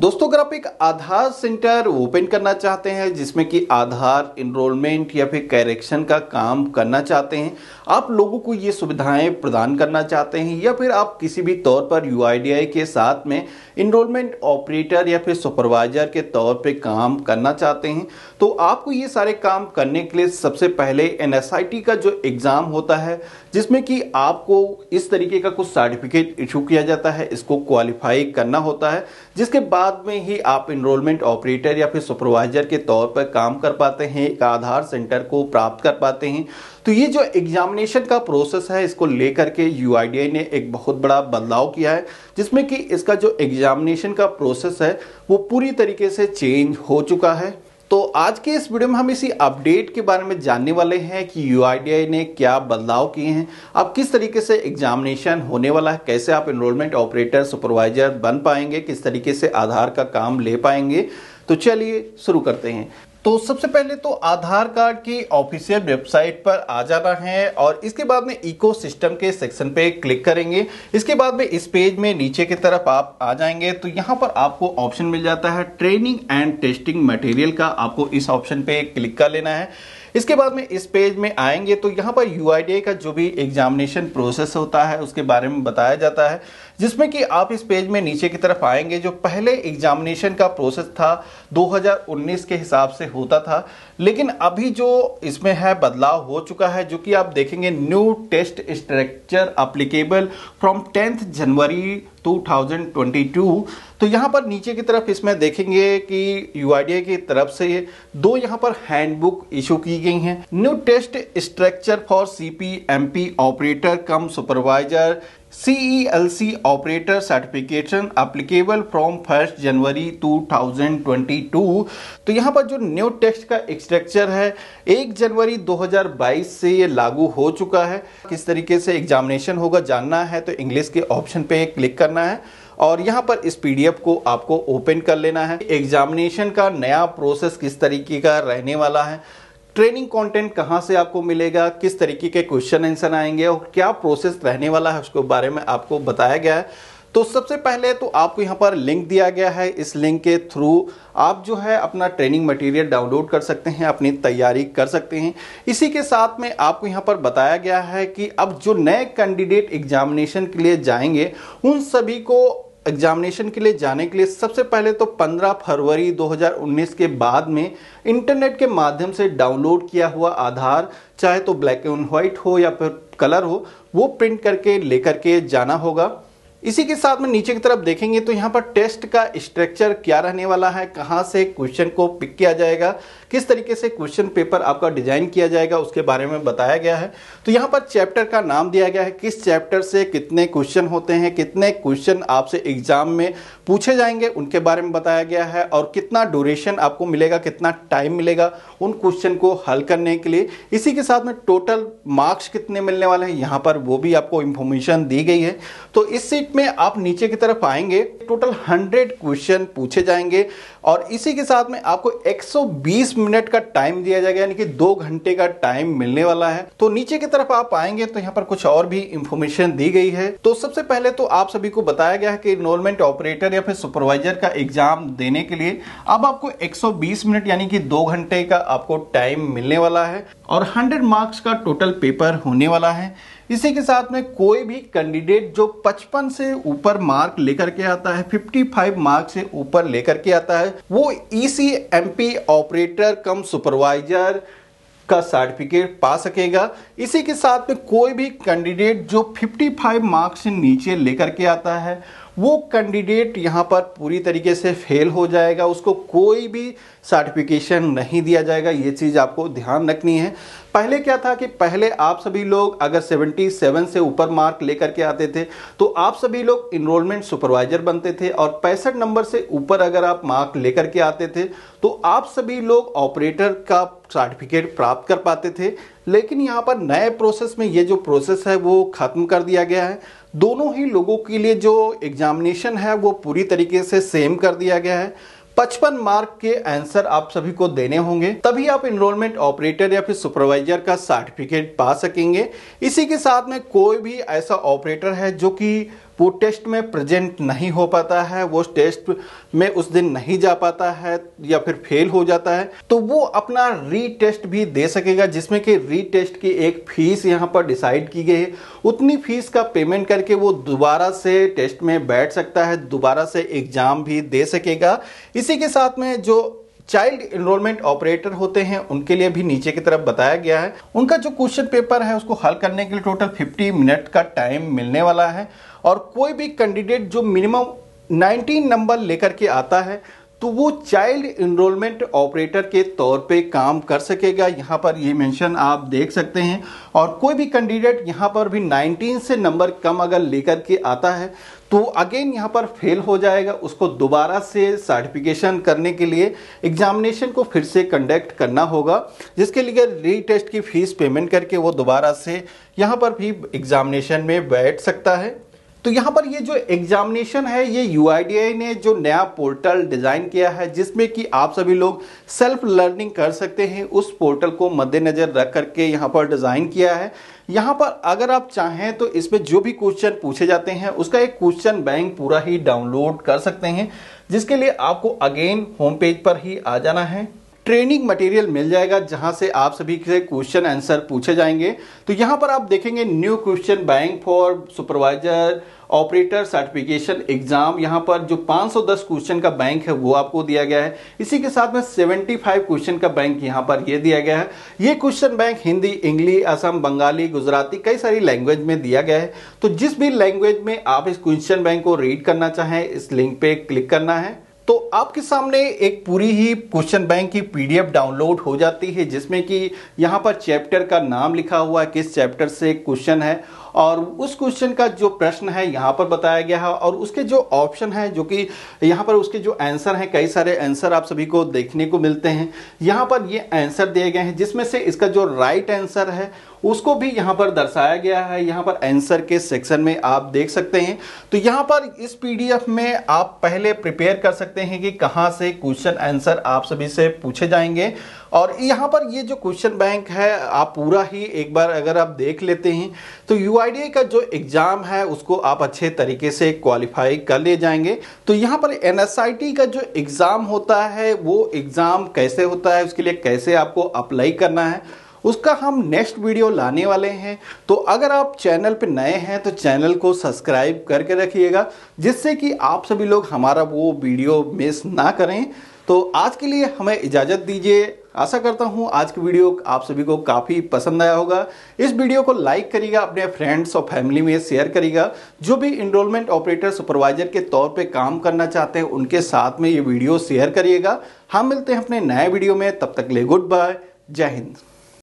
दोस्तों अगर आप एक आधार सेंटर ओपन करना चाहते हैं जिसमें कि आधार इनरोलमेंट या फिर करेक्शन का काम करना चाहते हैं आप लोगों को ये सुविधाएं प्रदान करना चाहते हैं या फिर आप किसी भी तौर पर यू के साथ में इनरोलमेंट ऑपरेटर या फिर सुपरवाइजर के तौर पे काम करना चाहते हैं तो आपको ये सारे काम करने के लिए सबसे पहले एन का जो एग्ज़ाम होता है जिसमें कि आपको इस तरीके का कुछ सर्टिफिकेट इशू किया जाता है इसको क्वालिफाई करना होता है जिसके बाद बाद में ही आप इनरोलमेंट ऑपरेटर या फिर सुपरवाइजर के तौर पर काम कर पाते हैं एक आधार सेंटर को प्राप्त कर पाते हैं तो ये जो एग्जामिनेशन का प्रोसेस है इसको लेकर के यू ने एक बहुत बड़ा बदलाव किया है जिसमें कि इसका जो एग्जामिनेशन का प्रोसेस है वो पूरी तरीके से चेंज हो चुका है तो आज के इस वीडियो में हम इसी अपडेट के बारे में जानने वाले हैं कि यू ने क्या बदलाव किए हैं अब किस तरीके से एग्जामिनेशन होने वाला है कैसे आप इनरोलमेंट ऑपरेटर सुपरवाइजर बन पाएंगे किस तरीके से आधार का काम ले पाएंगे तो चलिए शुरू करते हैं तो सबसे पहले तो आधार कार्ड की ऑफिशियल वेबसाइट पर आ जाना है और इसके बाद में इको सिस्टम के सेक्शन पे क्लिक करेंगे इसके बाद में इस पेज में नीचे की तरफ आप आ जाएंगे तो यहाँ पर आपको ऑप्शन मिल जाता है ट्रेनिंग एंड टेस्टिंग मटेरियल का आपको इस ऑप्शन पे क्लिक कर लेना है इसके बाद में इस पेज में आएंगे तो यहाँ पर यू का जो भी एग्जामिनेशन प्रोसेस होता है उसके बारे में बताया जाता है जिसमें कि आप इस पेज में नीचे की तरफ आएंगे जो पहले एग्जामिनेशन का प्रोसेस था 2019 के हिसाब से होता था लेकिन अभी जो इसमें है बदलाव हो चुका है जो कि आप देखेंगे new test structure applicable from tenth January 2022 तो यहाँ पर नीचे की तरफ इसमें देखेंगे कि यू की तरफ से दो यहाँ पर हैंडबुक इशू की गई हैं new test structure for C operator cum supervisor CELC e operator certification applicable from 1st January 2022 तो यहाँ पर जो न्यू टेक्स्ट का स्ट्रक्चर है 1 जनवरी 2022 से ये लागू हो चुका है किस तरीके से एग्जामिनेशन होगा जानना है तो इंग्लिश के ऑप्शन पे क्लिक करना है और यहाँ पर इस पीडीएफ को आपको ओपन कर लेना है एग्जामिनेशन का नया प्रोसेस किस तरीके का रहने वाला है ट्रेनिंग कंटेंट कहाँ से आपको मिलेगा किस तरीके के क्वेश्चन आंसर आएंगे और क्या प्रोसेस रहने वाला है उसके बारे में आपको बताया गया है तो सबसे पहले तो आपको यहाँ पर लिंक दिया गया है इस लिंक के थ्रू आप जो है अपना ट्रेनिंग मटेरियल डाउनलोड कर सकते हैं अपनी तैयारी कर सकते हैं इसी के साथ में आपको यहाँ पर बताया गया है कि अब जो नए कैंडिडेट एग्जामिनेशन के लिए जाएंगे उन सभी को एग्जामिनेशन के लिए जाने के लिए सबसे पहले तो 15 फरवरी 2019 के बाद में इंटरनेट के माध्यम से डाउनलोड किया हुआ आधार चाहे तो ब्लैक एंड व्हाइट हो या फिर कलर हो वो प्रिंट करके लेकर के जाना होगा इसी के साथ में नीचे की तरफ देखेंगे तो यहाँ पर टेस्ट का स्ट्रक्चर क्या रहने वाला है कहाँ से क्वेश्चन को पिक किया जाएगा किस तरीके से क्वेश्चन पेपर आपका डिजाइन किया जाएगा उसके बारे में बताया गया है तो यहाँ पर चैप्टर का नाम दिया गया है किस चैप्टर से कितने क्वेश्चन होते हैं कितने क्वेश्चन आपसे एग्जाम में पूछे जाएंगे उनके बारे में बताया गया है और कितना ड्यूरेशन आपको मिलेगा कितना टाइम मिलेगा उन क्वेश्चन को हल करने के लिए इसी के साथ में टोटल मार्क्स कितने मिलने वाले हैं यहाँ पर वो भी आपको इन्फॉर्मेशन दी गई है तो इससे शीट में आप नीचे की तरफ आएंगे टोटल 100 क्वेश्चन पूछे जाएंगे और इसी के साथ में आपको 120 मिनट का टाइम दिया जाएगा यानी कि दो घंटे का टाइम मिलने वाला है तो नीचे की तरफ आप आएंगे तो यहाँ पर कुछ और भी इंफॉर्मेशन दी गई है तो सबसे पहले तो आप सभी को बताया गया है कि इनोलमेंट ऑपरेटर या फिर सुपरवाइजर का एग्जाम देने के लिए अब आपको एक मिनट यानी कि दो घंटे का आपको टाइम मिलने वाला है और हंड्रेड मार्क्स का टोटल पेपर होने वाला है इसी के साथ में कोई भी कैंडिडेट जो 55 से ऊपर मार्क लेकर के आता है 55 मार्क से ऊपर लेकर के आता है वो EC MP operator cum supervisor का सर्टिफिकेट पा सकेगा इसी के साथ में कोई भी कैंडिडेट जो 55 मार्क्स से नीचे लेकर के आता है वो कैंडिडेट यहाँ पर पूरी तरीके से फेल हो जाएगा उसको कोई भी सर्टिफिकेशन नहीं दिया जाएगा ये चीज़ आपको ध्यान रखनी है पहले क्या था कि पहले आप सभी लोग अगर 77 से ऊपर मार्क लेकर के आते थे तो आप सभी लोग इनरोलमेंट सुपरवाइजर बनते थे और पैंसठ नंबर से ऊपर अगर आप मार्क लेकर के आते थे तो आप सभी लोग ऑपरेटर का सर्टिफिकेट प्राप्त कर पाते थे लेकिन यहाँ पर नए प्रोसेस में ये जो प्रोसेस है वो ख़त्म कर दिया गया है दोनों ही लोगों के लिए जो एग्जामिनेशन है वो पूरी तरीके से सेम कर दिया गया है पचपन मार्क के आंसर आप सभी को देने होंगे तभी आप इनरोलमेंट ऑपरेटर या फिर सुपरवाइजर का सर्टिफिकेट पा सकेंगे इसी के साथ में कोई भी ऐसा ऑपरेटर है जो कि वो टेस्ट में प्रेजेंट नहीं हो पाता है वो टेस्ट में उस दिन नहीं जा पाता है या फिर फेल हो जाता है तो वो अपना रीटेस्ट भी दे सकेगा जिसमें कि रीटेस्ट की एक फीस यहाँ पर डिसाइड की गई है उतनी फीस का पेमेंट करके वो दोबारा से टेस्ट में बैठ सकता है दोबारा से एग्जाम भी दे सकेगा इसी के साथ में जो चाइल्ड इनरोलमेंट ऑपरेटर होते हैं उनके लिए भी नीचे की तरफ बताया गया है उनका जो क्वेश्चन पेपर है उसको हल करने के लिए टोटल 50 मिनट का टाइम मिलने वाला है और कोई भी कैंडिडेट जो मिनिमम 19 नंबर लेकर के आता है तो वो चाइल्ड इनरोलमेंट ऑपरेटर के तौर पे काम कर सकेगा यहाँ पर ये मेंशन आप देख सकते हैं और कोई भी कैंडिडेट यहाँ पर भी 19 से नंबर कम अगर लेकर के आता है तो अगेन यहाँ पर फेल हो जाएगा उसको दोबारा से सर्टिफिकेशन करने के लिए एग्जामिनेशन को फिर से कंडक्ट करना होगा जिसके लिए रीटेस्ट की फीस पेमेंट करके वो दोबारा से यहाँ पर भी एग्जामिनेशन में बैठ सकता है तो यहाँ पर ये जो एग्जामिनेशन है ये यू ने जो नया पोर्टल डिज़ाइन किया है जिसमें कि आप सभी लोग सेल्फ लर्निंग कर सकते हैं उस पोर्टल को मद्देनज़र रख करके यहाँ पर डिज़ाइन किया है यहाँ पर अगर आप चाहें तो इसमें जो भी क्वेश्चन पूछे जाते हैं उसका एक क्वेश्चन बैंक पूरा ही डाउनलोड कर सकते हैं जिसके लिए आपको अगेन होम पेज पर ही आ जाना है ट्रेनिंग मटेरियल मिल जाएगा जहां से आप सभी से क्वेश्चन आंसर पूछे जाएंगे तो यहां पर आप देखेंगे new question bank for supervisor operator certification exam यहाँ पर जो 510 क्वेश्चन का बैंक है वो आपको दिया गया है इसी के साथ में 75 क्वेश्चन का बैंक यहाँ पर ये दिया गया है ये question bank Hindi English Assam Bengali Gujarati कई सारी लैंग्वेज में दिया गया है तो जिस भी लैंग्वेज में आप इस क्वेश्चन बैंक को रीड करना चाहें इस लिंक पे क्लिक करना है तो आपके सामने एक पूरी ही क्वेश्चन बैंक की पीडीएफ डाउनलोड हो जाती है जिसमें कि यहाँ पर चैप्टर का नाम लिखा हुआ है किस चैप्टर से क्वेश्चन है और उस क्वेश्चन का जो प्रश्न है यहाँ पर बताया गया है और उसके जो ऑप्शन है जो कि यहाँ पर उसके जो आंसर हैं कई सारे आंसर आप सभी को देखने को मिलते हैं यहाँ पर ये आंसर दिए गए हैं जिसमें से इसका जो राइट आंसर है उसको भी यहाँ पर दर्शाया गया है यहाँ पर आंसर के सेक्शन में आप देख सकते हैं तो यहाँ पर इस पीडीएफ में आप पहले प्रिपेयर कर सकते हैं कि कहाँ से क्वेश्चन आंसर आप सभी से पूछे जाएंगे और यहाँ पर ये जो क्वेश्चन बैंक है आप पूरा ही एक बार अगर आप देख लेते हैं तो यू का जो एग्ज़ाम है उसको आप अच्छे तरीके से क्वालिफाई कर ले जाएंगे तो यहाँ पर एन का जो एग्ज़ाम होता है वो एग्ज़ाम कैसे होता है उसके लिए कैसे आपको अप्लाई करना है उसका हम नेक्स्ट वीडियो लाने वाले हैं तो अगर आप चैनल पर नए हैं तो चैनल को सब्सक्राइब करके रखिएगा जिससे कि आप सभी लोग हमारा वो वीडियो मिस ना करें तो आज के लिए हमें इजाज़त दीजिए आशा करता हूँ आज की वीडियो आप सभी को काफ़ी पसंद आया होगा इस वीडियो को लाइक करिएगा अपने फ्रेंड्स और फैमिली में शेयर करिएगा जो भी इनरोलमेंट ऑपरेटर सुपरवाइजर के तौर पे काम करना चाहते हैं उनके साथ में ये वीडियो शेयर करिएगा हम मिलते हैं अपने नए वीडियो में तब तक ले गुड बाय जय हिंद